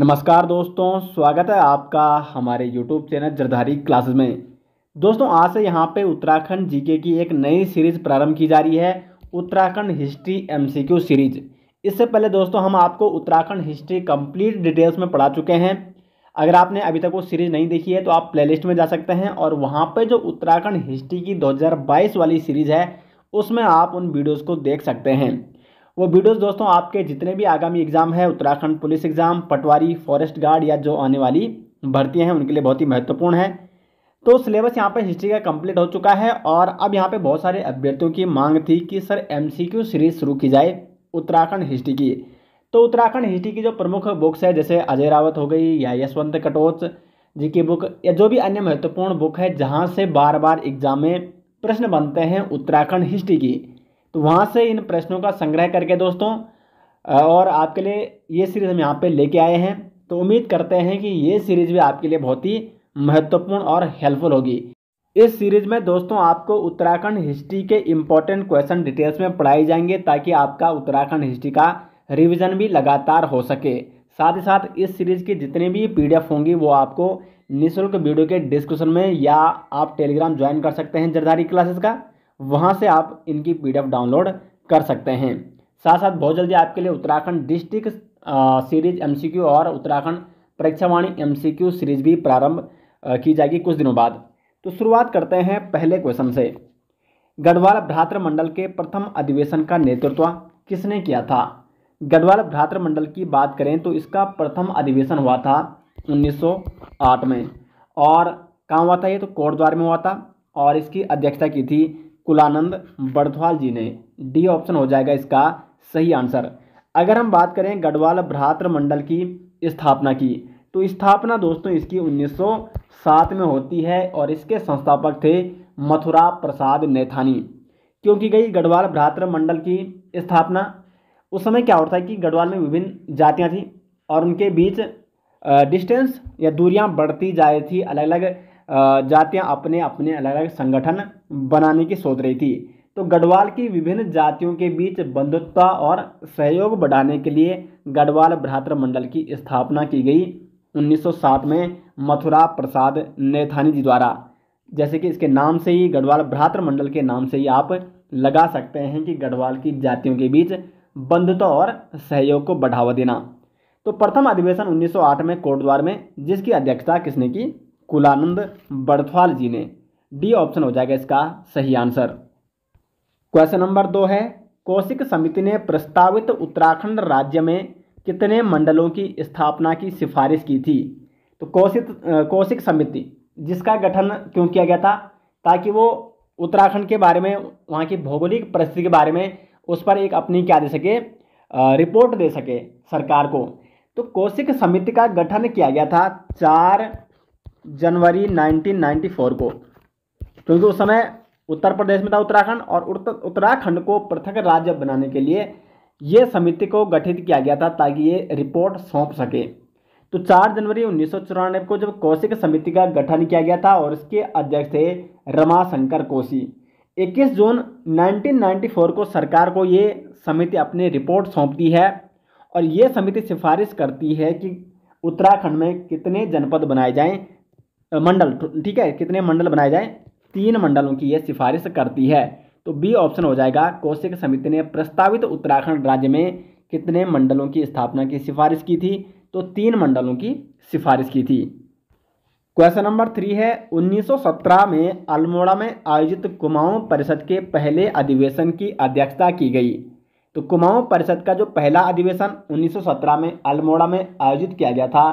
नमस्कार दोस्तों स्वागत है आपका हमारे यूट्यूब चैनल जरधारी क्लासेस में दोस्तों आज से यहाँ पे उत्तराखंड जीके की एक नई सीरीज प्रारंभ की जा रही है उत्तराखंड हिस्ट्री एमसीक्यू सीरीज इससे पहले दोस्तों हम आपको उत्तराखंड हिस्ट्री कंप्लीट डिटेल्स में पढ़ा चुके हैं अगर आपने अभी तक वो सीरीज नहीं देखी है तो आप प्ले में जा सकते हैं और वहाँ पर जो उत्तराखंड हिस्ट्री की दो वाली सीरीज़ है उसमें आप उन वीडियोज़ को देख सकते हैं वो वीडियोस दोस्तों आपके जितने भी आगामी एग्ज़ाम है उत्तराखंड पुलिस एग्ज़ाम पटवारी फॉरेस्ट गार्ड या जो आने वाली भर्तियाँ हैं उनके लिए बहुत ही महत्वपूर्ण है तो सिलेबस यहाँ पर हिस्ट्री का कम्प्लीट हो चुका है और अब यहाँ पर बहुत सारे अभ्यर्थियों की मांग थी कि सर एम सीरीज शुरू की जाए उत्तराखंड हिस्ट्री की तो उत्तराखंड हिस्ट्री की जो प्रमुख बुक्स है जैसे अजय रावत हो गई या यशवंत कटोच जी की बुक या जो भी अन्य महत्वपूर्ण बुक है जहाँ से बार बार एग्जाम में प्रश्न बनते हैं उत्तराखंड हिस्ट्री की तो वहाँ से इन प्रश्नों का संग्रह करके दोस्तों और आपके लिए ये सीरीज़ हम यहाँ पे लेके आए हैं तो उम्मीद करते हैं कि ये सीरीज़ भी आपके लिए बहुत ही महत्वपूर्ण और हेल्पफुल होगी इस सीरीज़ में दोस्तों आपको उत्तराखंड हिस्ट्री के इम्पोर्टेंट क्वेश्चन डिटेल्स में पढ़ाए जाएंगे ताकि आपका उत्तराखंड हिस्ट्री का रिविज़न भी लगातार हो सके साथ ही साथ इस सीरीज़ की जितनी भी पी होंगी वो आपको निःशुल्क वीडियो के डिस्क्रिप्शन में या आप टेलीग्राम ज्वाइन कर सकते हैं जरदारी क्लासेस का वहाँ से आप इनकी पी डाउनलोड कर सकते हैं साथ साथ बहुत जल्दी आपके लिए उत्तराखंड डिस्ट्रिक्ट सीरीज एम और उत्तराखंड परीक्षावाणी एम सीरीज भी प्रारंभ की जाएगी कुछ दिनों बाद तो शुरुआत करते हैं पहले क्वेश्चन से गढ़वाल भ्रातृ मंडल के प्रथम अधिवेशन का नेतृत्व किसने किया था गढ़वाल भ्रातृ मंडल की बात करें तो इसका प्रथम अधिवेशन हुआ था 1908 में और कहाँ हुआ था ये तो कोटद्वार में हुआ था और इसकी अध्यक्षता की थी कुलानंद बर्धवाल जी ने डी ऑप्शन हो जाएगा इसका सही आंसर अगर हम बात करें गढ़वाल भ्रातृ मंडल की स्थापना की तो स्थापना दोस्तों इसकी 1907 में होती है और इसके संस्थापक थे मथुरा प्रसाद नेथानी क्योंकि गई गढ़वाल भ्रातृ मंडल की स्थापना उस समय क्या होता है कि गढ़वाल में विभिन्न जातियाँ थीं और उनके बीच डिस्टेंस या दूरियाँ बढ़ती जा रही थी अलग अलग जातियां अपने अपने अलग अलग संगठन बनाने की सोच रही थी तो गढ़वाल की विभिन्न जातियों के बीच बंधुत्ता और सहयोग बढ़ाने के लिए गढ़वाल भ्रातृ मंडल की स्थापना की गई 1907 में मथुरा प्रसाद नेथानी जी द्वारा जैसे कि इसके नाम से ही गढ़वाल भ्रातृ मंडल के नाम से ही आप लगा सकते हैं कि गढ़वाल की जातियों के बीच बंधुता और सहयोग को बढ़ावा देना तो प्रथम अधिवेशन 1908 में कोटद्वार में जिसकी अध्यक्षता किसने की कुलानंद बड़थवाल जी ने डी ऑप्शन हो जाएगा इसका सही आंसर क्वेश्चन नंबर दो है कौशिक समिति ने प्रस्तावित उत्तराखंड राज्य में कितने मंडलों की स्थापना की सिफारिश की थी तो कौशिक कौशिक समिति जिसका गठन क्यों किया गया था ताकि वो उत्तराखंड के बारे में वहाँ की भौगोलिक परिस्थिति के बारे में उस पर एक अपनी क्या दे सके रिपोर्ट दे सके सरकार को तो कौशिक समिति का गठन किया गया था चार जनवरी 1994 को क्योंकि उस समय उत्तर प्रदेश में था उत्तराखंड और उत्तराखंड को पृथक राज्य बनाने के लिए ये समिति को गठित किया गया था ताकि ये रिपोर्ट सौंप सके तो 4 जनवरी उन्नीस को जब कौशिक समिति का गठन किया गया था और इसके अध्यक्ष थे रमाशंकर कोशी 21 जून 1994 को सरकार को ये समिति अपनी रिपोर्ट सौंपती है और ये समिति सिफारिश करती है कि उत्तराखंड में कितने जनपद बनाए जाएं मंडल तो ठीक है कितने मंडल बनाए जाए तीन मंडलों की यह सिफारिश करती है तो बी ऑप्शन हो जाएगा कौशिक समिति ने प्रस्तावित उत्तराखंड राज्य में कितने मंडलों की स्थापना की सिफारिश की थी तो तीन मंडलों की सिफारिश की थी क्वेश्चन नंबर थ्री है 1917 में अल्मोड़ा में आयोजित कुमाऊं परिषद के पहले अधिवेशन की अध्यक्षता की गई तो कुमाऊं परिषद का जो पहला अधिवेशन 1917 में अल्मोड़ा में आयोजित किया गया था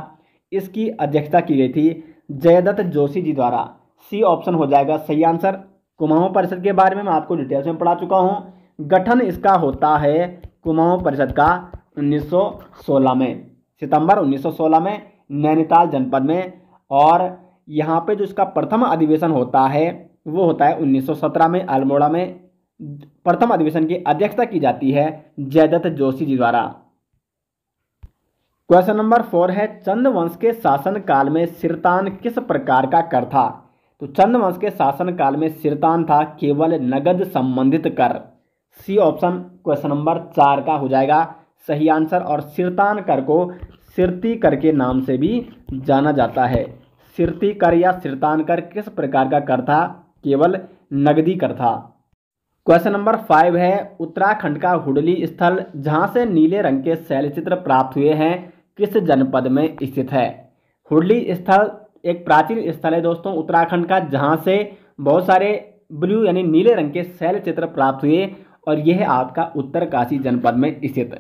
इसकी अध्यक्षता की गई थी जयदत्त जोशी जी द्वारा सी ऑप्शन हो जाएगा सही आंसर कुमाऊं परिषद के बारे में मैं आपको डिटेल्स में पढ़ा चुका हूँ गठन इसका होता है कुमाऊं परिषद का 1916 में सितंबर 1916 में नैनीताल जनपद में और यहाँ पे जो इसका प्रथम अधिवेशन होता है वो होता है 1917 में अल्मोड़ा में प्रथम अधिवेशन की अध्यक्षता की जाती है जयदत्त जोशी जी द्वारा क्वेश्चन नंबर फोर है चंद वंश के शासनकाल में सिरतान किस प्रकार का कर था तो चंद वंश के शासन काल में सिरतान था केवल नगद संबंधित कर सी ऑप्शन क्वेश्चन नंबर चार का हो जाएगा सही आंसर और सिरतान कर को सिरती कर के नाम से भी जाना जाता है सिरती कर या सिरतान कर किस प्रकार का कर था केवल नगदी कर था क्वेश्चन नंबर फाइव है उत्तराखंड का हुडली स्थल जहां से नीले रंग के शैलचित्र प्राप्त हुए हैं किस जनपद में स्थित है हुडली स्थल एक प्राचीन स्थल है दोस्तों उत्तराखंड का जहाँ से बहुत सारे ब्लू यानी नीले रंग के शैल चित्र प्राप्त हुए और यह आपका उत्तरकाशी जनपद में स्थित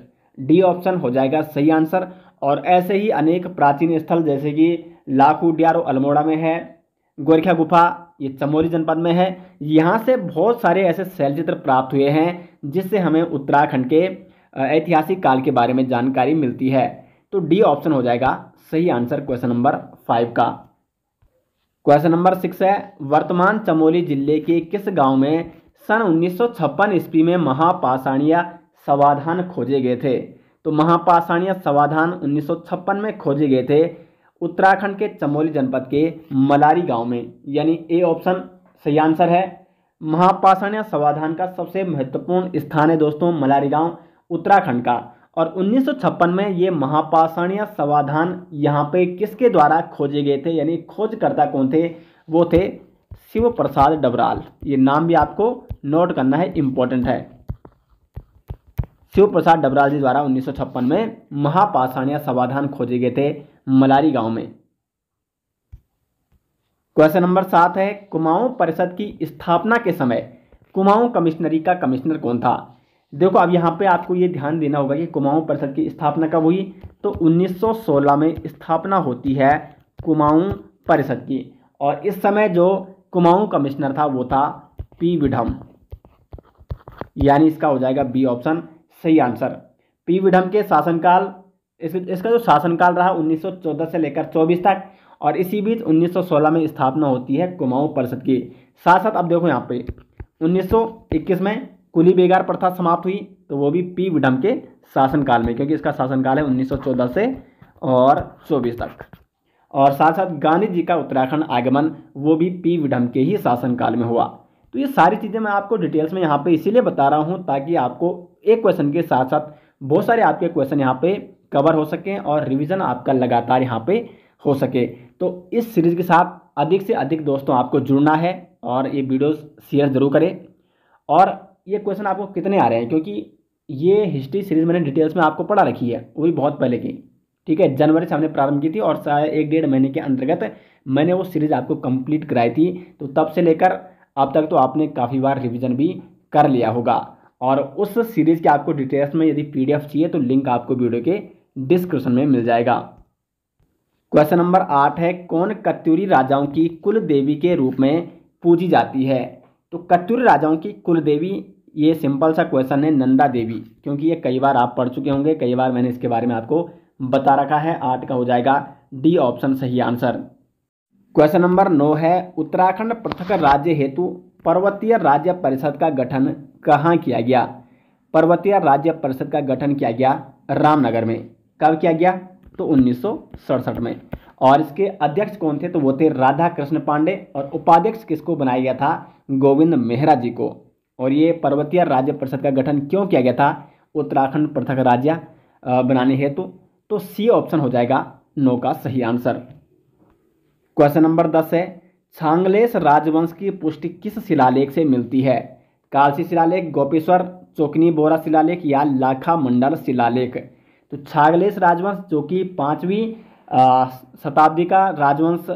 डी ऑप्शन हो जाएगा सही आंसर और ऐसे ही अनेक प्राचीन स्थल जैसे कि लाखू डियारो अल्मोड़ा में है गोरखा गुफा ये चमोली जनपद में है यहाँ से बहुत सारे ऐसे शैल चित्र प्राप्त हुए हैं जिससे हमें उत्तराखंड के ऐतिहासिक काल के बारे में जानकारी मिलती है तो डी ऑप्शन हो जाएगा सही आंसर क्वेश्चन नंबर फाइव का क्वेश्चन नंबर सिक्स है वर्तमान चमोली जिले के किस गांव में सन उन्नीस ईस्वी में महापाषाणिया समाधान खोजे गए थे तो महापाषाणिया समाधान उन्नीस में खोजे गए थे उत्तराखंड के चमोली जनपद के मलारी गांव में यानी ए ऑप्शन सही आंसर है महापाषाणिया समाधान का सबसे महत्वपूर्ण स्थान है दोस्तों मलारी गांव उत्तराखंड का और 1956 में ये महापाषाण या समाधान यहाँ पे किसके द्वारा खोजे गए थे यानी खोजकर्ता कौन थे वो थे शिव प्रसाद डबराल ये नाम भी आपको नोट करना है इम्पोर्टेंट है शिव प्रसाद डबराल जी द्वारा 1956 में महापाषाण या समाधान खोजे गए थे मलारी गांव में क्वेश्चन नंबर सात है कुमाऊं परिषद की स्थापना के समय कुमाऊं कमिश्नरी का कमिश्नर कौन था देखो अब यहाँ पे आपको ये ध्यान देना होगा कि कुमाऊं परिषद की स्थापना कब हुई तो 1916 में स्थापना होती है कुमाऊं परिषद की और इस समय जो कुमाऊं कमिश्नर था वो था पी विडम यानी इसका हो जाएगा बी ऑप्शन सही आंसर पी विडम के शासनकाल इस, इसका जो शासनकाल रहा 1914 से लेकर 24 तक और इसी बीच 1916 में स्थापना होती है कुमाऊं परिषद की साथ साथ अब देखो यहाँ पे 1921 में कुली बेगार प्रथा समाप्त हुई तो वो भी पी विडम के शासनकाल में क्योंकि इसका शासनकाल है 1914 से और 24 तक और साथ साथ गांधी जी का उत्तराखंड आगमन वो भी पी विडम के ही शासनकाल में हुआ तो ये सारी चीज़ें मैं आपको डिटेल्स में यहाँ पे इसीलिए बता रहा हूँ ताकि आपको एक क्वेश्चन के साथ साथ बहुत सारे आपके क्वेश्चन यहाँ पे कवर हो सकें और रिविज़न आपका लगातार यहाँ पर हो सके तो इस सीरीज़ के साथ अधिक से अधिक दोस्तों आपको जुड़ना है और ये वीडियो शेयर ज़रूर करें और ये क्वेश्चन आपको कितने आ रहे हैं क्योंकि ये हिस्ट्री सीरीज मैंने डिटेल्स में आपको पढ़ा रखी है वो भी बहुत पहले की ठीक है जनवरी से हमने प्रारंभ की थी और शायद एक डेढ़ महीने के अंतर्गत मैंने वो सीरीज़ आपको कंप्लीट कराई थी तो तब से लेकर अब तक तो आपने काफ़ी बार रिविज़न भी कर लिया होगा और उस सीरीज़ के आपको डिटेल्स में यदि पी चाहिए तो लिंक आपको वीडियो के डिस्क्रिप्शन में मिल जाएगा क्वेश्चन नंबर आठ है कौन कत्यूरी राजाओं की कुल देवी के रूप में पूजी जाती है तो कत्यूरी राजाओं की कुल देवी ये सिंपल सा क्वेश्चन है नंदा देवी क्योंकि ये कई बार आप पढ़ चुके होंगे कई बार मैंने इसके बारे में आपको बता रखा है आठ का हो जाएगा डी ऑप्शन सही आंसर क्वेश्चन नंबर नौ है उत्तराखंड पृथक राज्य हेतु पर्वतीय राज्य परिषद का गठन कहाँ किया गया पर्वतीय राज्य परिषद का गठन किया गया रामनगर में कब किया गया तो उन्नीस में और इसके अध्यक्ष कौन थे तो वो थे राधा कृष्ण पांडे और उपाध्यक्ष किसको बनाया गया था गोविंद मेहरा जी को और ये पर्वतीय राज्य परिषद का गठन क्यों किया गया था उत्तराखंड पृथक राज्य बनाने हेतु तो, तो सी ऑप्शन हो जाएगा नो का सही आंसर क्वेश्चन नंबर दस है छांगलेश राजवंश की पुष्टि किस शिलालेख से मिलती है कालसी शिलालेख गोपेश्वर चोकनी बोरा शिलालेख या लाखा मंडल शिलालेख तो छांगलेश राजवंश जो कि पाँचवीं शताब्दी का राजवंश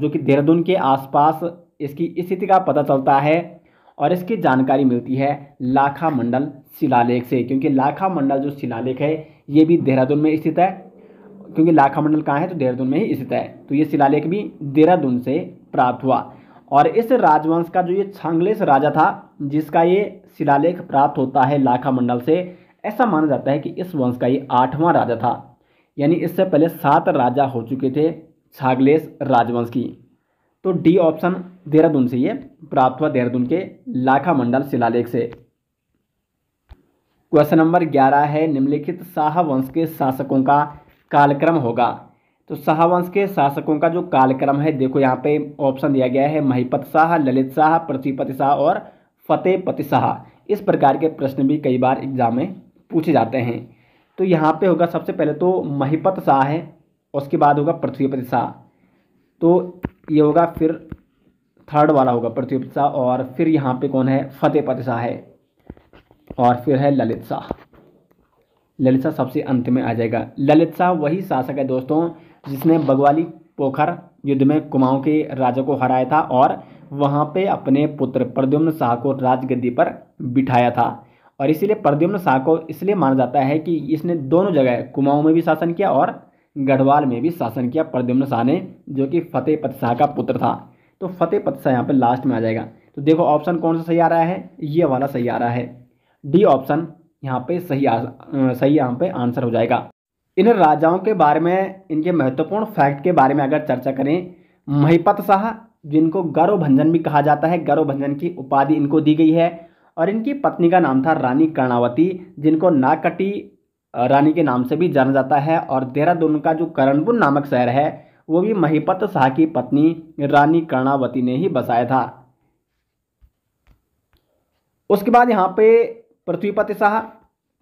जो कि देहरादून के आसपास इसकी स्थिति का पता चलता है और इसकी जानकारी मिलती है लाखा मंडल शिलालेख से क्योंकि लाखा मंडल जो शिलालेख है ये भी देहरादून में स्थित है क्योंकि लाखा मंडल कहाँ है तो देहरादून में ही स्थित है तो ये शिलालेख भी देहरादून से प्राप्त हुआ और इस राजवंश का जो ये छांगलेश राजा था जिसका ये शिलालेख प्राप्त होता है लाखा मंडल से ऐसा माना जाता है कि इस वंश का ये आठवां राजा था यानी इससे पहले सात राजा हो चुके थे छागलेश राजवंश की तो डी ऑप्शन देहरादून से ये प्राप्त हुआ देहरादून के लाखा मंडल शिलालेख से क्वेश्चन नंबर ग्यारह है निम्नलिखित शाह वंश के शासकों का कालक्रम होगा तो शाह वंश के शासकों का जो कालक्रम है देखो यहाँ पे ऑप्शन दिया गया है महिपत शाह ललित शाह पृथ्वीपति शाह और फतेहपति शाह इस प्रकार के प्रश्न भी कई बार एग्जाम में पूछे जाते हैं तो यहाँ पे होगा सबसे पहले तो महिपत शाह है उसके बाद होगा पृथ्वीपति शाह तो ये होगा फिर थर्ड वाला होगा प्रतियोगित शाह और फिर यहाँ पे कौन है फतेहपति शाह है और फिर है ललित शाह ललित शाह सबसे अंत में आ जाएगा ललित शाह वही शासक है दोस्तों जिसने बगवाली पोखर युद्ध में कुमाऊं के राजा को हराया था और वहाँ पे अपने पुत्र प्रद्युम्न शाह को राजगद्दी पर बिठाया था और इसीलिए प्रद्युम्न शाह को इसलिए माना जाता है कि इसने दोनों जगह कुमाऊं में भी शासन किया और गढ़वाल में भी शासन किया प्रद्युम्न शाह ने जो कि फतेह शाह का पुत्र था तो फतेह शाह यहाँ पर लास्ट में आ जाएगा तो देखो ऑप्शन कौन सा सही आ रहा है ये वाला सही आ रहा है डी ऑप्शन यहाँ पे सही आ, सही यहाँ पे आंसर हो जाएगा इन राजाओं के बारे में इनके महत्वपूर्ण फैक्ट के बारे में अगर चर्चा करें महिपत शाह जिनको गर्व भंजन भी कहा जाता है गर्व भंजन की उपाधि इनको दी गई है और इनकी पत्नी का नाम था रानी कर्णावती जिनको नाकटी रानी के नाम से भी जाना जाता है और देहरादून का जो करणपुर नामक शहर है वो भी महीपत शाह की पत्नी रानी कर्णावती ने ही बसाया था उसके बाद यहाँ पे पृथ्वीपति शाह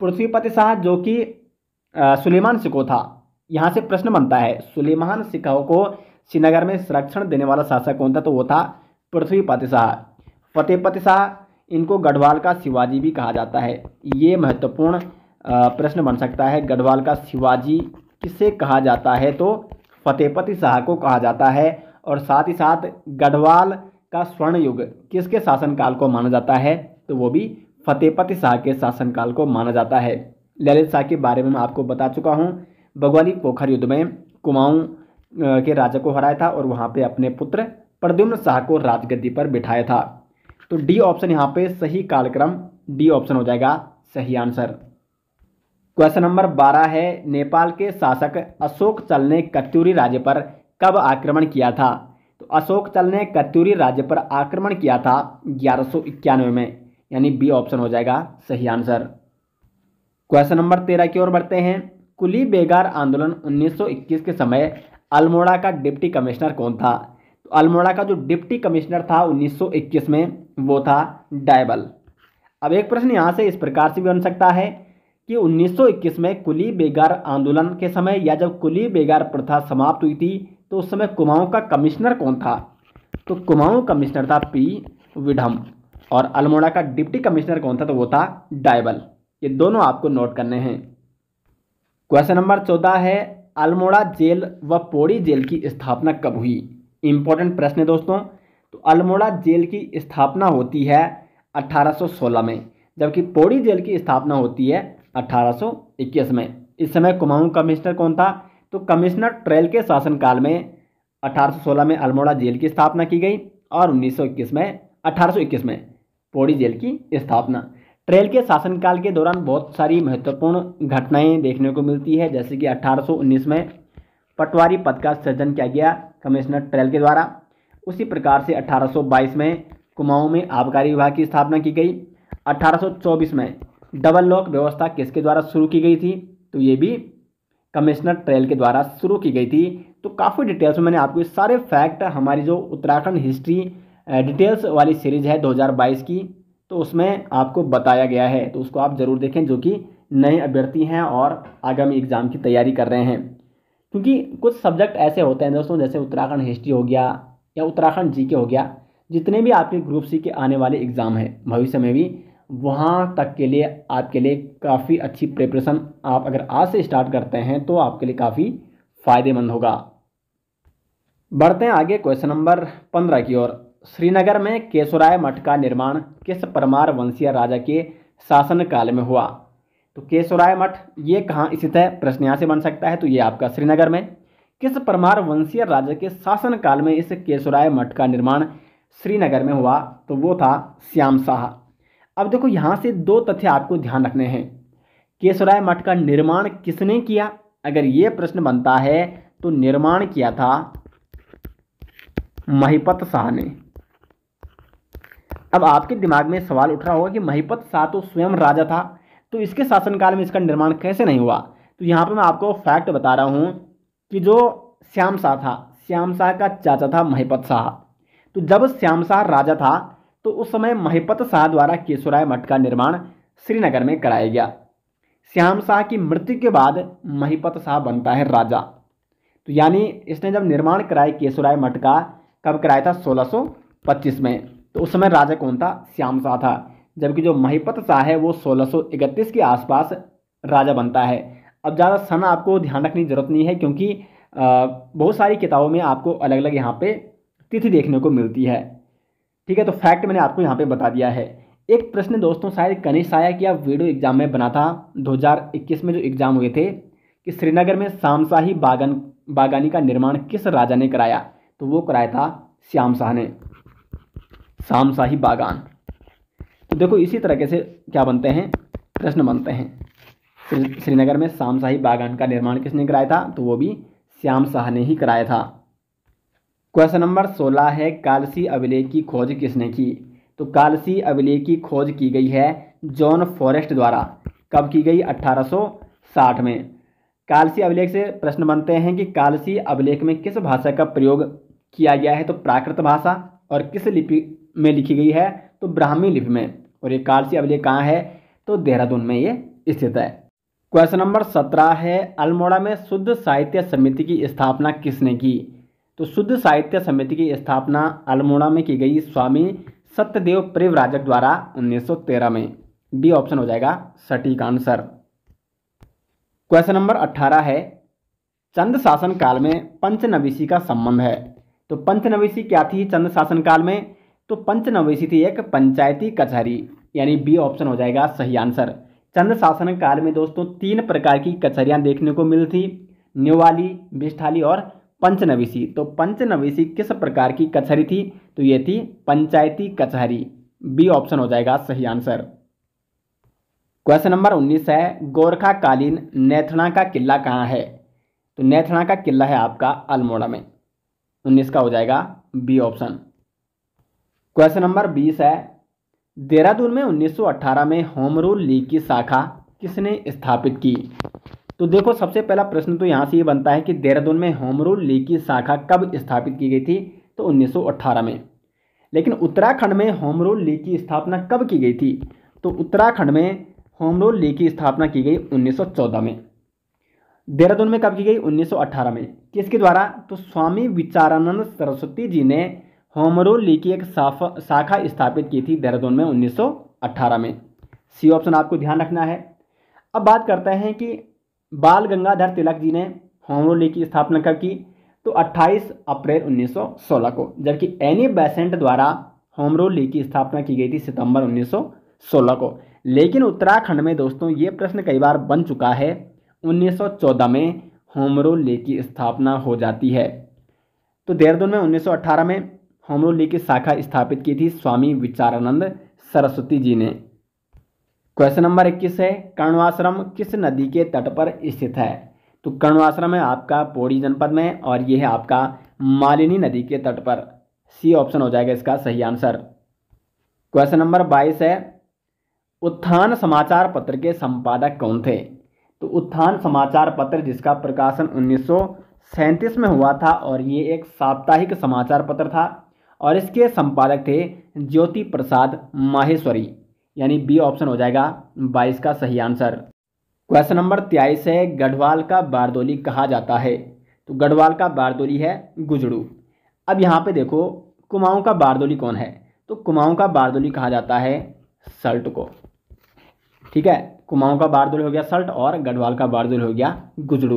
पृथ्वीपति शाह जो कि सुलेमान सिको था यहाँ से प्रश्न बनता है सुलेमान सिखाओ को श्रीनगर में संरक्षण देने वाला शासक कौन था तो वो था पृथ्वीपति शाह फतेहपति शाह इनको गढ़वाल का शिवाजी भी कहा जाता है ये महत्वपूर्ण प्रश्न बन सकता है गढ़वाल का शिवाजी किसे कहा जाता है तो फतेहपति शाह को कहा जाता है और साथ ही साथ गढ़वाल का स्वर्ण युग किसके शासनकाल को माना जाता है तो वो भी फतेहपति शाह के शासनकाल को माना जाता है ललित शाह के बारे में मैं आपको बता चुका हूँ भगवानी पोखर युद्ध में कुमाऊँ के राजा को हराया था और वहाँ पे अपने पुत्र प्रद्युम्न शाह को राजगद्दी पर बिठाया था तो डी ऑप्शन यहाँ पे सही कालक्रम डी ऑप्शन हो जाएगा सही आंसर क्वेश्चन नंबर बारह है नेपाल के शासक अशोक चल ने कत्यूरी राज्य पर कब आक्रमण किया था तो अशोक चल ने कत्यूरी राज्य पर आक्रमण किया था ग्यारह में यानी बी ऑप्शन हो जाएगा सही आंसर क्वेश्चन नंबर तेरह की ओर बढ़ते हैं कुली बेगार आंदोलन 1921 के समय अल्मोड़ा का डिप्टी कमिश्नर कौन था तो अल्मोड़ा का जो डिप्टी कमिश्नर था 1921 में वो था डायबल अब एक प्रश्न यहाँ से इस प्रकार से भी बन सकता है कि 1921 में कुली बेगार आंदोलन के समय या जब कुली बेगार प्रथा समाप्त हुई थी तो उस समय कुमाऊं का कमिश्नर कौन था तो कुमाऊं कमिश्नर था पी विडम और अल्मोड़ा का डिप्टी कमिश्नर कौन था तो वो था डायबल ये दोनों आपको नोट करने हैं क्वेश्चन नंबर चौदह है अल्मोड़ा जेल व पोड़ी जेल की स्थापना कब हुई इंपॉर्टेंट प्रश्न है दोस्तों तो अल्मोड़ा जेल की स्थापना होती है 1816 में जबकि पोड़ी जेल की स्थापना होती है अठारह में इस समय कुमाऊं कमिश्नर कौन था तो कमिश्नर ट्रेल के शासनकाल में 1816 में अल्मोड़ा जेल की स्थापना की गई और 1921 में 1821 में पौड़ी जेल की स्थापना ट्रेल के शासनकाल के दौरान बहुत सारी महत्वपूर्ण घटनाएं देखने को मिलती है जैसे कि 1819 में पटवारी पद का सृजन किया गया कमिश्नर ट्रेल के द्वारा उसी प्रकार से 1822 में कुमाऊं में आबकारी विभाग की स्थापना की गई 1824 में डबल लॉक व्यवस्था किसके द्वारा शुरू की गई थी तो ये भी कमिश्नर ट्रेल के द्वारा शुरू की गई थी तो काफ़ी डिटेल्स में मैंने आपको सारे फैक्ट हमारी जो उत्तराखंड हिस्ट्री डिटेल्स वाली सीरीज है 2022 की तो उसमें आपको बताया गया है तो उसको आप ज़रूर देखें जो कि नए अभ्यर्थी हैं और आगामी एग्ज़ाम की तैयारी कर रहे हैं क्योंकि कुछ सब्जेक्ट ऐसे होते हैं दोस्तों जैसे उत्तराखंड हिस्ट्री हो गया या उत्तराखंड जी हो गया जितने भी आपके ग्रुप सी के आने वाले एग्ज़ाम हैं भविष्य में भी वहाँ तक के लिए आपके लिए काफ़ी अच्छी प्रिपरेशन आप अगर आज से स्टार्ट करते हैं तो आपके लिए काफ़ी फ़ायदेमंद होगा बढ़ते हैं आगे क्वेश्चन नंबर पंद्रह की ओर श्रीनगर में केसुराय मठ का निर्माण किस परमार वंशीय राजा के शासनकाल में हुआ तो केसुराय मठ ये कहाँ स्थित है प्रश्न यहाँ से बन सकता है तो ये आपका श्रीनगर में किस परमार वंशीय राजा के शासनकाल में इस केसुराय मठ का निर्माण श्रीनगर में हुआ तो वो था श्याम शाह अब देखो यहाँ से दो तथ्य आपको ध्यान रखने हैं केसराय मठ का निर्माण किसने किया अगर ये प्रश्न बनता है तो निर्माण किया था महिपत शाह ने अब आपके दिमाग में सवाल उठ रहा होगा कि महिपत शाह तो स्वयं राजा था तो इसके शासनकाल में इसका निर्माण कैसे नहीं हुआ तो यहाँ पर मैं आपको फैक्ट बता रहा हूँ कि जो श्याम शाह था श्याम शाह का चाचा था महिपत शाह तो जब श्याम शाह राजा था तो उस समय महिपत शाह द्वारा केशवराय मठ का निर्माण श्रीनगर में कराया गया श्याम शाह की मृत्यु के बाद महिपत शाह बनता है राजा तो यानी इसने जब निर्माण कराया केशवराय मठ का कब कराया था 1625 में तो उस समय राजा कौन था श्याम शाह था जबकि जो महिपत शाह है वो 1631 के आसपास राजा बनता है अब ज़्यादा सन आपको ध्यान रखने की जरूरत नहीं है क्योंकि बहुत सारी किताबों में आपको अलग अलग यहाँ पे तिथि देखने को मिलती है ठीक है तो फैक्ट मैंने आपको यहाँ पे बता दिया है एक प्रश्न दोस्तों शायद कनिष्ठ आया कि आप वीडियो एग्जाम में बना था 2021 में जो एग्जाम हुए थे कि श्रीनगर में शामशाही बागन बागानी का निर्माण किस राजा ने कराया तो वो कराया था श्याम शाह ने शामशाही बागान तो देखो इसी तरह से क्या बनते हैं प्रश्न बनते हैं श्रीनगर में शामशाही बागान का निर्माण किसने कराया था तो वो भी श्याम शाह ने ही कराया था क्वेश्चन नंबर सोलह है कालसी अभिलेख की खोज किसने की तो कालसी अभिलेख की खोज की गई है जॉन फॉरेस्ट द्वारा कब की गई 1860 में कालसी अभिलेख से प्रश्न बनते हैं कि कालसी अभिलेख में किस भाषा का प्रयोग किया गया है तो प्राकृत भाषा और किस लिपि में लिखी गई है तो ब्राह्मी लिपि में और ये कालसी अभिलेख कहाँ है तो देहरादून में ये स्थित है क्वेश्चन नंबर सत्रह है अल्मोड़ा में शुद्ध साहित्य समिति की स्थापना किसने की तो शुद्ध साहित्य समिति की स्थापना अल्मोड़ा में की गई स्वामी सत्यदेव प्रेवराजक द्वारा 1913 में बी ऑप्शन हो जाएगा सटीक आंसर क्वेश्चन नंबर 18 है चंद शासन काल में पंचनवीसी का संबंध है तो पंचनवीसी क्या थी चंद शासन काल में तो पंचनवीसी थी एक पंचायती कचहरी यानी बी ऑप्शन हो जाएगा सही आंसर चंद शासन काल में दोस्तों तीन प्रकार की कचहरियाँ देखने को मिलती न्योवाली बिस्थाली और पंचनविसी तो पंचनविसी किस प्रकार की कचहरी थी तो ये थी पंचायती कचहरी बी ऑप्शन हो जाएगा सही आंसर क्वेश्चन नंबर उन्नीस है गोरखा कालीन नेथना का किला कहाँ है तो नेथना का किला है आपका अल्मोड़ा में उन्नीस का हो जाएगा बी ऑप्शन क्वेश्चन नंबर बीस है देहरादून में 1918 में होम रूल लीग की शाखा किसने स्थापित की तो देखो सबसे पहला प्रश्न तो यहाँ से ये बनता है कि देहरादून में होम रूल लीग की शाखा कब स्थापित की गई थी तो 1918 में लेकिन उत्तराखंड में होम रूल लीग की स्थापना कब की गई थी तो उत्तराखंड में होम रूल लीग की स्थापना की गई 1914 में देहरादून में कब की गई 1918 में किसके द्वारा तो स्वामी विचारानंद सरस्वती जी ने होम रूल लीग की एक शाखा स्थापित की थी देहरादून में उन्नीस में सी ऑप्शन आपको ध्यान रखना है अब बात करते हैं कि बाल गंगाधर तिलक जी ने होमरूल की स्थापना कब की तो 28 अप्रैल 1916 को जबकि एनी बेसेंट द्वारा होम लीग की स्थापना की गई थी सितंबर 1916 को लेकिन उत्तराखंड में दोस्तों ये प्रश्न कई बार बन चुका है 1914 में होम लीग की स्थापना हो जाती है तो देहरादून में 1918 में होम लीग की शाखा स्थापित की थी स्वामी विचारानंद सरस्वती जी ने क्वेश्चन नंबर इक्कीस है कर्णवाश्रम किस नदी के तट पर स्थित है तो कर्णवाश्रम है आपका पौड़ी जनपद में और ये है आपका मालिनी नदी के तट पर सी ऑप्शन हो जाएगा इसका सही आंसर क्वेश्चन नंबर बाईस है उत्थान समाचार पत्र के संपादक कौन थे तो उत्थान समाचार पत्र जिसका प्रकाशन उन्नीस में हुआ था और ये एक साप्ताहिक समाचार पत्र था और इसके संपादक थे ज्योति प्रसाद माहेश्वरी यानी बी ऑप्शन हो जाएगा बाईस का सही आंसर क्वेश्चन नंबर तेईस है गढ़वाल का बारदोली कहा जाता है तो गढ़वाल का बारदोली है गुजड़ू अब यहाँ पे देखो कुमाऊँ का बारदोली कौन है तो कुमाऊँ का बारदोली कहा जाता है सल्ट को ठीक है कुमाऊँ का बारदोली हो गया सल्ट और गढ़वाल का बारदोली हो गया गुजड़ू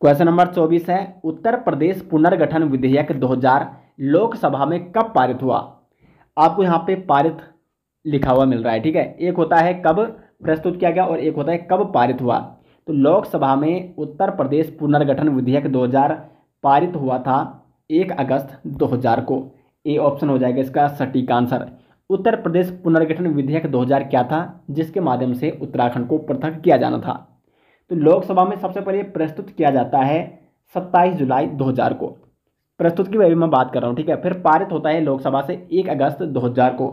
क्वेश्चन नंबर चौबीस है उत्तर प्रदेश पुनर्गठन विधेयक दो लोकसभा में कब पारित हुआ आपको यहाँ पे पारित लिखा हुआ मिल रहा है ठीक है एक होता है कब प्रस्तुत किया गया और एक होता है कब पारित हुआ तो लोकसभा में उत्तर प्रदेश पुनर्गठन विधेयक 2000 पारित हुआ था एक अगस्त 2000 को ए ऑप्शन हो जाएगा इसका सटीक आंसर उत्तर प्रदेश पुनर्गठन विधेयक 2000 क्या था जिसके माध्यम से उत्तराखंड को पृथक किया जाना था तो लोकसभा में सबसे पहले प्रस्तुत किया जाता है 27 जुलाई 2000 को प्रस्तुत की मैं बात कर रहा हूँ ठीक है फिर पारित होता है लोकसभा से एक अगस्त दो को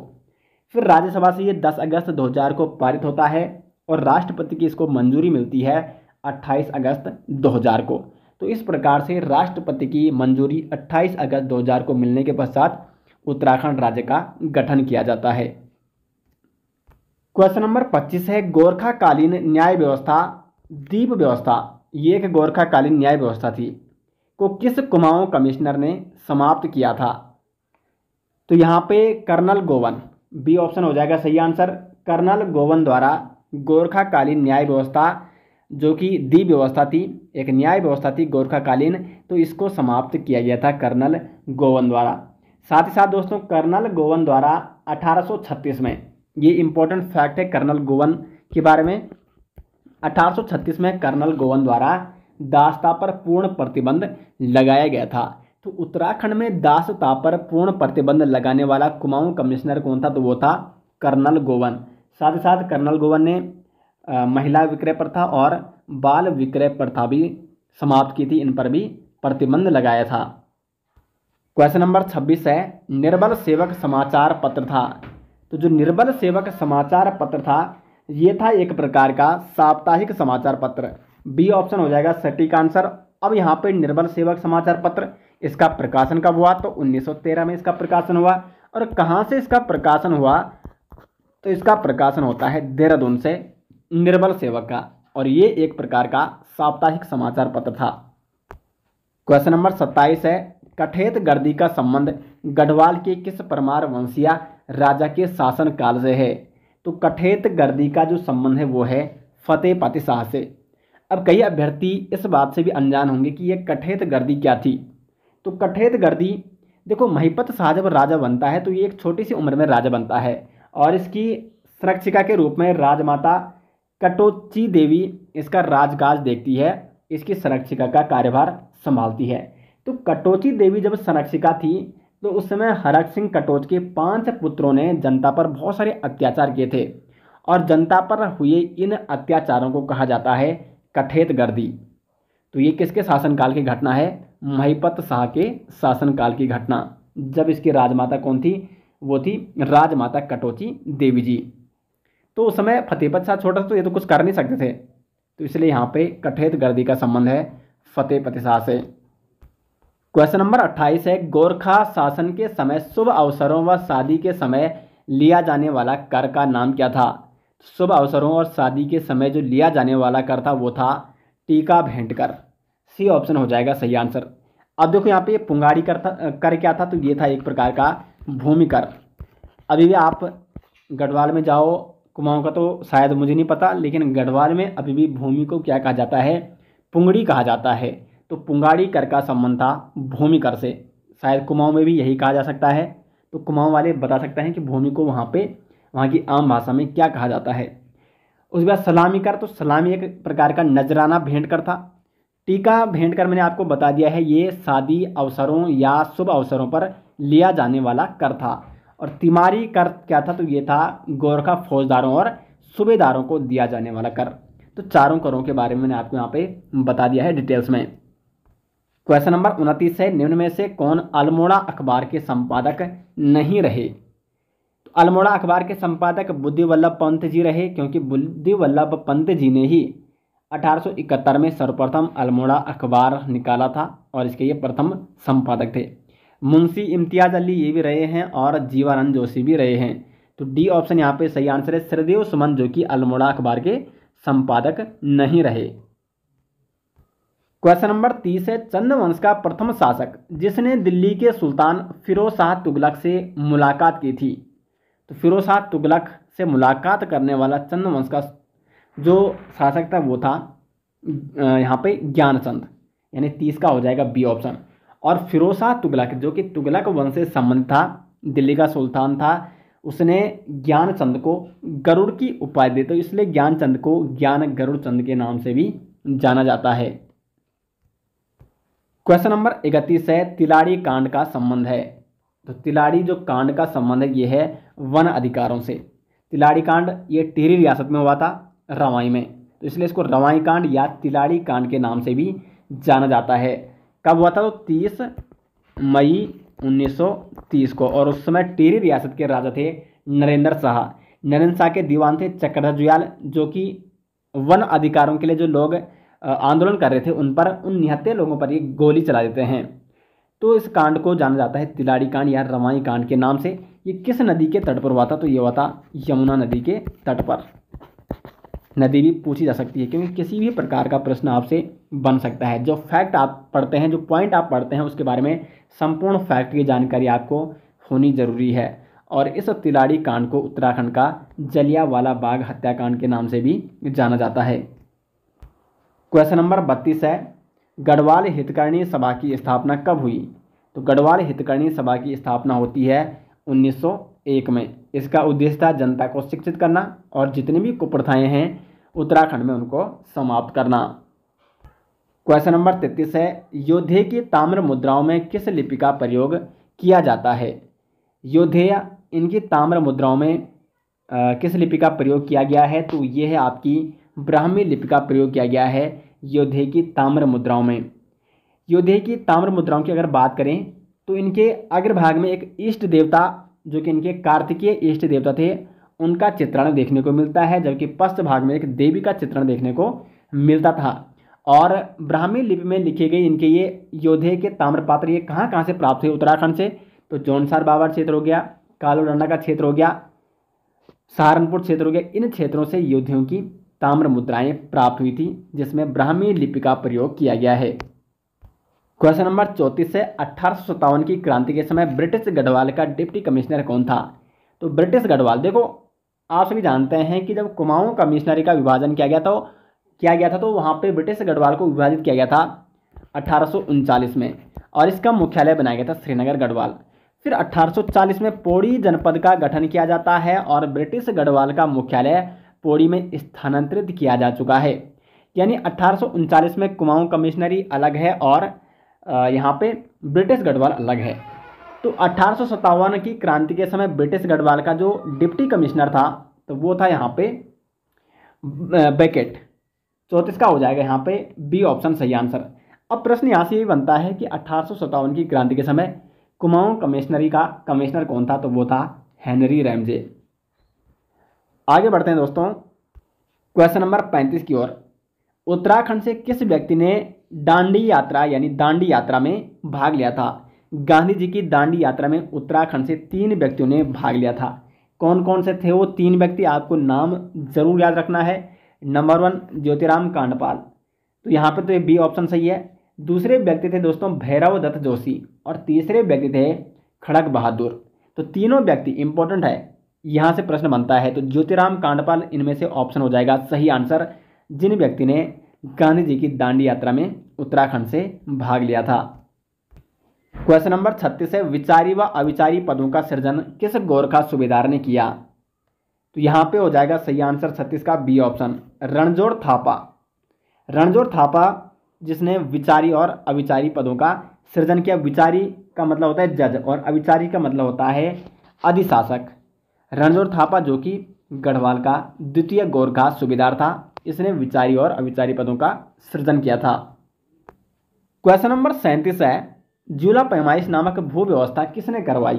फिर राज्यसभा से ये 10 अगस्त 2000 को पारित होता है और राष्ट्रपति की इसको मंजूरी मिलती है 28 अगस्त 2000 को तो इस प्रकार से राष्ट्रपति की मंजूरी 28 अगस्त 2000 को मिलने के पश्चात उत्तराखंड राज्य का गठन किया जाता है क्वेश्चन नंबर 25 है गोरखाकालीन न्याय व्यवस्था दीप व्यवस्था ये एक गोरखाकालीन न्याय व्यवस्था थी को किस कुमाऊं कमिश्नर ने समाप्त किया था तो यहाँ पे कर्नल गोवन बी ऑप्शन हो जाएगा सही आंसर कर्नल गोवन द्वारा गोरखाकालीन न्याय व्यवस्था जो कि दी व्यवस्था थी एक न्याय व्यवस्था थी गोरखाकालीन तो इसको समाप्त किया गया था कर्नल गोवन द्वारा साथ ही साथ दोस्तों कर्नल गोवन द्वारा 1836 में ये इम्पोर्टेंट फैक्ट है कर्नल गोवन के बारे में 1836 में कर्नल गोवन द्वारा दास्ता पर पूर्ण प्रतिबंध लगाया गया था तो उत्तराखंड में दासता पर पूर्ण प्रतिबंध लगाने वाला कुमाऊं कमिश्नर कौन था तो वो था कर्नल गोवन साथ ही साथ कर्नल गोवन ने महिला विक्रय प्रथा और बाल विक्रय प्रथा भी समाप्त की थी इन पर भी प्रतिबंध लगाया था क्वेश्चन नंबर 26 है निर्बल सेवक समाचार पत्र था तो जो निर्बल सेवक समाचार पत्र था ये था एक प्रकार का साप्ताहिक समाचार पत्र बी ऑप्शन हो जाएगा सटीक आंसर अब यहाँ पे निर्बल सेवक समाचार पत्र इसका प्रकाशन कब हुआ तो 1913 में इसका प्रकाशन हुआ और कहाँ से इसका प्रकाशन हुआ तो इसका प्रकाशन होता है देहरादून से निर्बल सेवक का और ये एक प्रकार का साप्ताहिक समाचार पत्र था क्वेश्चन नंबर सत्ताईस है कठेत गर्दी का संबंध गढ़वाल के किस परमार वंशिया राजा के शासन काल से है तो कठेत गर्दी का जो संबंध है वो है फतेह पति शाह से अब कई अभ्यर्थी इस बात से भी अनजान होंगे कि ये कठेत गर्दी क्या थी तो कठेत गर्दी देखो महिपत शाह जब राजा बनता है तो ये एक छोटी सी उम्र में राजा बनता है और इसकी संरक्षिका के रूप में राजमाता कटोची देवी इसका राजकाज देखती है इसकी संरक्षिका का कार्यभार संभालती है तो कटोची देवी जब संरक्षिका थी तो उस समय हरक सिंह कटोच के पांच पुत्रों ने जनता पर बहुत सारे अत्याचार किए थे और जनता पर हुए इन अत्याचारों को कहा जाता है कठेत गर्दी तो ये किसके शासनकाल की घटना है महिपत शाह के शासनकाल की घटना जब इसकी राजमाता कौन थी वो थी राजमाता कटोची देवी जी तो उस समय फतेहपत शाह छोटा तो ये तो कुछ कर नहीं सकते थे तो इसलिए यहाँ पे कठेत गर्दी का संबंध है फतेहपति शाह से क्वेश्चन नंबर अट्ठाईस है गोरखा शासन के समय शुभ अवसरों व शादी के समय लिया जाने वाला कर का नाम क्या था शुभ अवसरों और शादी के समय जो लिया जाने वाला कर था वो था टीका भेंट कर सी ऑप्शन हो जाएगा सही आंसर अब देखो यहाँ पे पुंगारी कर था कर क्या था तो ये था एक प्रकार का भूमि कर अभी भी आप गढ़वाल में जाओ कुमाऊँ का तो शायद मुझे नहीं पता लेकिन गढ़वाल में अभी भी भूमि को क्या कहा जाता है पुंगड़ी कहा जाता है तो पुंगाड़ी कर का संबंध था भूमि कर से शायद कुमाऊँ में भी यही कहा जा सकता है तो कुमाऊँ वाले बता सकते हैं कि भूमि को वहाँ पर वहाँ की आम भाषा में क्या कहा जाता है उसके बाद सलामी कर तो सलामी एक प्रकार का नजराना भेंट कर था टीका भेंट कर मैंने आपको बता दिया है ये शादी अवसरों या शुभ अवसरों पर लिया जाने वाला कर था और तिमारी कर क्या था तो ये था गोरखा फौजदारों और सूबेदारों को दिया जाने वाला कर तो चारों करों के बारे में मैंने आपको यहाँ पे बता दिया है डिटेल्स में क्वेश्चन नंबर उनतीस है निम्न में से कौन अल्मोड़ा अखबार के संपादक नहीं रहे तो अल्मोड़ा अखबार के संपादक बुद्धि वल्लभ पंत जी रहे क्योंकि बुद्धि वल्लभ पंत जी ने ही 1871 में सर्वप्रथम अल्मोड़ा अखबार निकाला था और इसके ये प्रथम संपादक थे मुंशी इम्तियाज अली ये भी रहे हैं और जीवानंद जोशी भी रहे हैं तो डी ऑप्शन यहाँ पे सही आंसर है सरदेव सुमन जो कि अल्मोड़ा अखबार के संपादक नहीं रहे क्वेश्चन नंबर तीस है वंश का प्रथम शासक जिसने दिल्ली के सुल्तान फिरोज शाह तुगलक से मुलाकात की थी तो फिरोज शाह तुगलक से मुलाकात करने वाला वंश का जो शासक था वो था यहाँ पे ज्ञानचंद यानी तीस का हो जाएगा बी ऑप्शन और फिरोसा तुगलक जो कि तुगलक वंश से संबंध था दिल्ली का सुल्तान था उसने ज्ञानचंद को गरुड़ की उपाय दी तो इसलिए ज्ञानचंद को ज्ञान गरुड़ चंद के नाम से भी जाना जाता है क्वेश्चन नंबर इकतीस है तिलाड़ी कांड का संबंध है तो तिलाड़ी जो कांड का संबंध है ये है वन अधिकारों से तिलाड़ी कांड ये टिहरी रियासत में हुआ था रवाई में तो इसलिए इसको रवाई कांड या तिलाड़ी कांड के नाम से भी जाना जाता है कब हुआ था तो तीस मई 1930 को और उस समय टेरी रियासत के राजा थे नरेंद्र शाह नरेंद्र शाह के दीवान थे चक्रजुयाल जो कि वन अधिकारों के लिए जो लोग आंदोलन कर रहे थे उन पर उन निहत्ते लोगों पर ये गोली चला देते हैं तो इस कांड को जाना जाता है तिलाड़ी कांड या रवाई कांड के नाम से ये किस नदी के तट पर हुआ था तो ये हुआ था यमुना नदी के तट पर नदी भी पूछी जा सकती है क्योंकि किसी भी प्रकार का प्रश्न आपसे बन सकता है जो फैक्ट आप पढ़ते हैं जो पॉइंट आप पढ़ते हैं उसके बारे में संपूर्ण फैक्ट की जानकारी आपको होनी ज़रूरी है और इस तिलाड़ी कांड को उत्तराखंड का जलियावाला बाग हत्याकांड के नाम से भी जाना जाता है क्वेश्चन नंबर बत्तीस है गढ़वाल हितकर्णी सभा की स्थापना कब हुई तो गढ़वाल हितकर्णी सभा की स्थापना होती है 1901 में इसका उद्देश्य था जनता को शिक्षित करना और जितनी भी कुप्रथाएँ हैं उत्तराखंड में उनको समाप्त करना क्वेश्चन नंबर तैतीस है योद्धे की ताम्र मुद्राओं में किस लिपि का प्रयोग किया जाता है योद्धे इनकी ताम्र मुद्राओं में आ, किस लिपि का प्रयोग किया गया है तो ये है आपकी ब्राह्मी लिपि का प्रयोग किया गया है योद्धे की ताम्र मुद्राओं में योद्धे की ताम्र मुद्राओं की अगर बात करें तो इनके अग्रभाग में एक इष्ट देवता जो कि इनके कार्तिकीय इष्ट देवता थे उनका चित्रण देखने को मिलता है जबकि पश्च भाग में एक देवी का चित्रण देखने को मिलता था और ब्राह्मी लिपि में लिखे गए इनके ये योद्धे के ताम्रपात्र ये कहाँ कहाँ से प्राप्त हुए उत्तराखंड से तो जौनसार बाबर क्षेत्र हो गया कालोडंडा का क्षेत्र हो गया सहारनपुर क्षेत्र हो गया इन क्षेत्रों से योद्धियों की ताम्र मुद्राएं प्राप्त हुई थी जिसमें ब्राह्मी लिपि का प्रयोग किया गया है क्वेश्चन नंबर चौंतीस से अठारह की क्रांति के समय ब्रिटिश गढ़वाल का डिप्टी कमिश्नर कौन था तो ब्रिटिश गढ़वाल देखो आप सभी जानते हैं कि जब कुमाऊं का मिशनरी का विभाजन किया गया था किया गया था तो वहाँ पे ब्रिटिश गढ़वाल को विभाजित किया गया था अठारह में और इसका मुख्यालय बनाया गया था श्रीनगर गढ़वाल फिर 1840 में पौड़ी जनपद का गठन किया जाता है और ब्रिटिश गढ़वाल का मुख्यालय पौड़ी में स्थानांतरित किया जा चुका है यानी अठारह में कुमाऊं कमिश्नरी अलग है और यहाँ पे ब्रिटिश गढ़वाल अलग है तो अठारह की क्रांति के समय ब्रिटिश गढ़वाल का जो डिप्टी कमिश्नर था तो वो था यहाँ पे बैकेट चौंतीस का हो जाएगा यहाँ पे बी ऑप्शन सही आंसर अब प्रश्न यहाँ से ये बनता है कि अठारह की क्रांति के समय कुमाऊं कमिश्नरी का कमिश्नर कौन था तो वो था हेनरी रैमजे आगे बढ़ते हैं दोस्तों क्वेश्चन नंबर पैंतीस की ओर उत्तराखंड से किस व्यक्ति ने दांडी यात्रा यानी दांडी यात्रा में भाग लिया था गांधी जी की दांडी यात्रा में उत्तराखंड से तीन व्यक्तियों ने भाग लिया था कौन कौन से थे वो तीन व्यक्ति आपको नाम जरूर याद रखना है नंबर वन ज्योतिराम कांडपाल तो यहाँ पर तो ये बी ऑप्शन सही है दूसरे व्यक्ति थे दोस्तों भैरव दत्त जोशी और तीसरे व्यक्ति थे खड़क बहादुर तो तीनों व्यक्ति इंपॉर्टेंट है यहाँ से प्रश्न बनता है तो ज्योतिराम कांडपाल इनमें से ऑप्शन हो जाएगा सही आंसर जिन व्यक्ति ने गांधी जी की दांडी यात्रा में उत्तराखंड से भाग लिया था क्वेश्चन नंबर छत्तीस है विचारी व अविचारी पदों का सृजन किस गोरखा सूबेदार ने किया तो यहाँ पे हो जाएगा सही आंसर छत्तीस का बी ऑप्शन रणजोर थापा रणजोर थापा जिसने विचारी और अविचारी पदों का सृजन किया विचारी का मतलब होता है जज और अविचारी का मतलब होता है अधिशासक रणजोर थापा जो कि गढ़वाल का द्वितीय गोरखा सूबेदार था इसने विचारी और अविचारी पदों का सृजन किया था क्वेश्चन नंबर सैंतीस है जूला पैमाइश नामक भू व्यवस्था किसने करवाई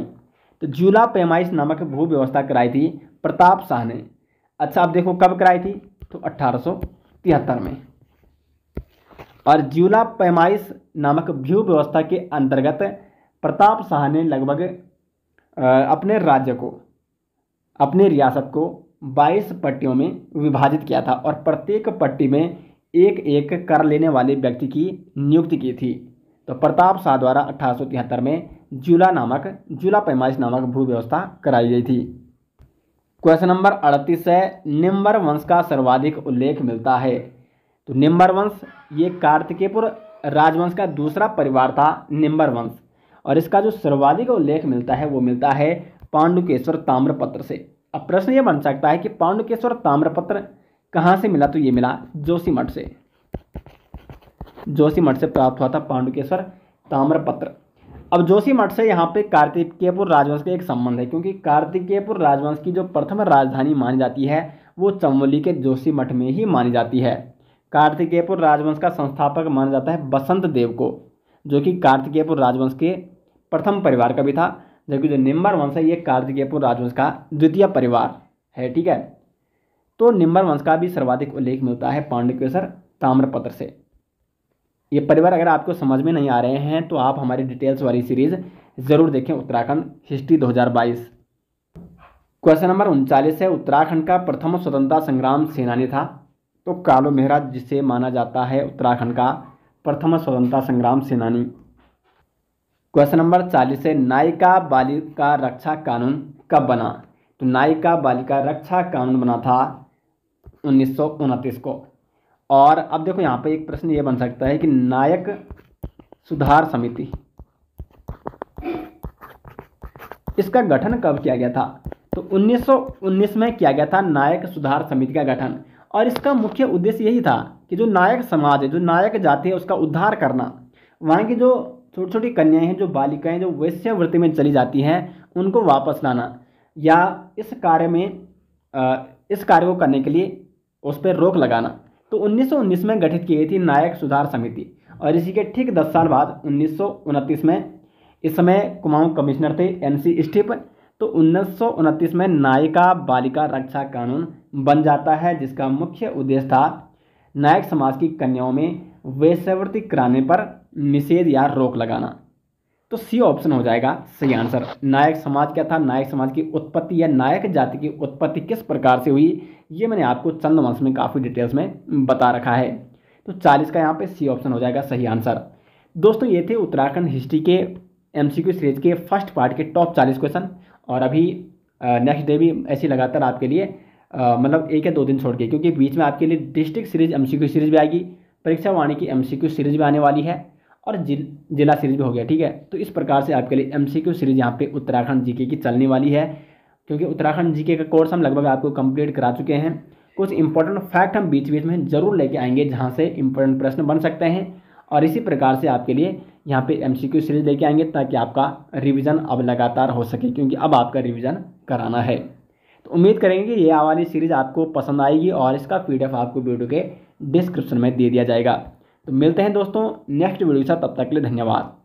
तो जूला पैमाइश नामक भू व्यवस्था कराई थी प्रताप शाह ने अच्छा आप देखो कब कराई थी तो अट्ठारह में और जूला पैमाइश नामक भू व्यवस्था के अंतर्गत प्रताप शाह ने लगभग अपने राज्य को अपने रियासत को 22 पट्टियों में विभाजित किया था और प्रत्येक पट्टी में एक एक कर लेने वाले व्यक्ति की नियुक्ति की थी तो प्रताप शाह द्वारा अठारह में जुला नामक जुला पैमाइश नामक भू व्यवस्था कराई गई थी क्वेश्चन नंबर अड़तीस है निम्बर वंश का सर्वाधिक उल्लेख मिलता है तो निम्बर वंश ये कार्तिकेयपुर राजवंश का दूसरा परिवार था निम्बर वंश और इसका जो सर्वाधिक उल्लेख मिलता है वो मिलता है पांडुकेश्वर ताम्रपत्र से अब प्रश्न ये बन सकता है कि पांडुकेश्वर ताम्रपत्र कहाँ से मिला तो ये मिला जोशीमठ से जोशीमठ से प्राप्त हुआ था पांडुकेश्वर ताम्रपत्र अब जोशीमठ से यहाँ पे कार्तिकेयपुर राजवंश का एक संबंध है क्योंकि कार्तिकेयपुर राजवंश की जो प्रथम राजधानी मानी जाती है वो चमोली के जोशी मठ में ही मानी जाती है कार्तिकेयपुर राजवंश का संस्थापक माना जाता है बसंत देव को जो कि कार्तिकेयपुर राजवंश के प्रथम परिवार का भी था जबकि जो निम्बर वंश है ये कार्तिकेयपुर राजवंश का द्वितीय परिवार है ठीक है तो निम्बर वंश का भी सर्वाधिक उल्लेख मिलता है पांडुकेश्वर ताम्रपत्र से ये परिवार अगर आपको समझ में नहीं आ रहे हैं तो आप हमारी डिटेल्स वाली सीरीज़ ज़रूर देखें उत्तराखंड हिस्ट्री 2022 क्वेश्चन नंबर उनचालीस है उत्तराखंड का प्रथम स्वतंत्रता संग्राम सेनानी था तो कालो मेहरा जिसे माना जाता है उत्तराखंड का प्रथम स्वतंत्रता संग्राम सेनानी क्वेश्चन नंबर चालीस है नायिका बालिका रक्षा कानून कब बना तो नायिका बालिका रक्षा कानून बना था उन्नीस को और अब देखो यहाँ पे एक प्रश्न ये बन सकता है कि नायक सुधार समिति इसका गठन कब किया गया था तो 1919 में किया गया था नायक सुधार समिति का गठन और इसका मुख्य उद्देश्य यही था कि जो नायक समाज है जो नायक जाति है उसका उद्धार करना वहाँ की जो छोटी छोटी कन्याएं हैं जो बालिकाएं जो वैश्यवृत्ति में चली जाती हैं उनको वापस लाना या इस कार्य में इस कार्य को करने के लिए उस पर रोक लगाना तो 1919 में गठित की गई थी नायक सुधार समिति और इसी के ठीक दस साल बाद उन्नीस में इस समय कुमाऊं कमिश्नर थे एन सी स्टीफन तो उन्नीस में नायिका बालिका रक्षा कानून बन जाता है जिसका मुख्य उद्देश्य था नायक समाज की कन्याओं में वेश्यावृत्ति कराने पर निषेध या रोक लगाना तो सी ऑप्शन हो जाएगा सही आंसर नायक समाज क्या था नायक समाज की उत्पत्ति या नायक जाति की उत्पत्ति किस प्रकार से हुई ये मैंने आपको चंद वंश में काफ़ी डिटेल्स में बता रखा है तो चालीस का यहाँ पे सी ऑप्शन हो जाएगा सही आंसर दोस्तों ये थे उत्तराखंड हिस्ट्री के एम सीरीज के फर्स्ट पार्ट के टॉप चालीस क्वेश्चन और अभी नेक्स्ट डे भी ऐसी लगातार आपके लिए मतलब एक या दो दिन छोड़ के क्योंकि बीच में आपके लिए डिस्ट्रिक्ट सीरीज एम सीरीज भी आएगी परीक्षा वाणी की एम सीरीज भी आने वाली है और जिल जिला सीरीज भी हो गया ठीक है तो इस प्रकार से आपके लिए एमसीक्यू सीरीज यहाँ पे उत्तराखंड जीके की चलने वाली है क्योंकि उत्तराखंड जीके का कोर्स हम लगभग आपको कंप्लीट करा चुके हैं कुछ इंपॉर्टेंट फैक्ट हम बीच बीच में जरूर लेके आएंगे जहाँ से इंपॉर्टेंट प्रश्न बन सकते हैं और इसी प्रकार से आपके लिए यहाँ पे क्यू सीरीज लेके आएंगे ताकि आपका रिविज़न अब लगातार हो सके क्योंकि अब आपका रिविज़न कराना है तो उम्मीद करेंगे कि ये वाली सीरीज़ आपको पसंद आएगी और इसका एफ आपको वीडियो के डिस्क्रिप्शन में दे दिया जाएगा तो मिलते हैं दोस्तों नेक्स्ट वीडियो के साथ तब तक के लिए धन्यवाद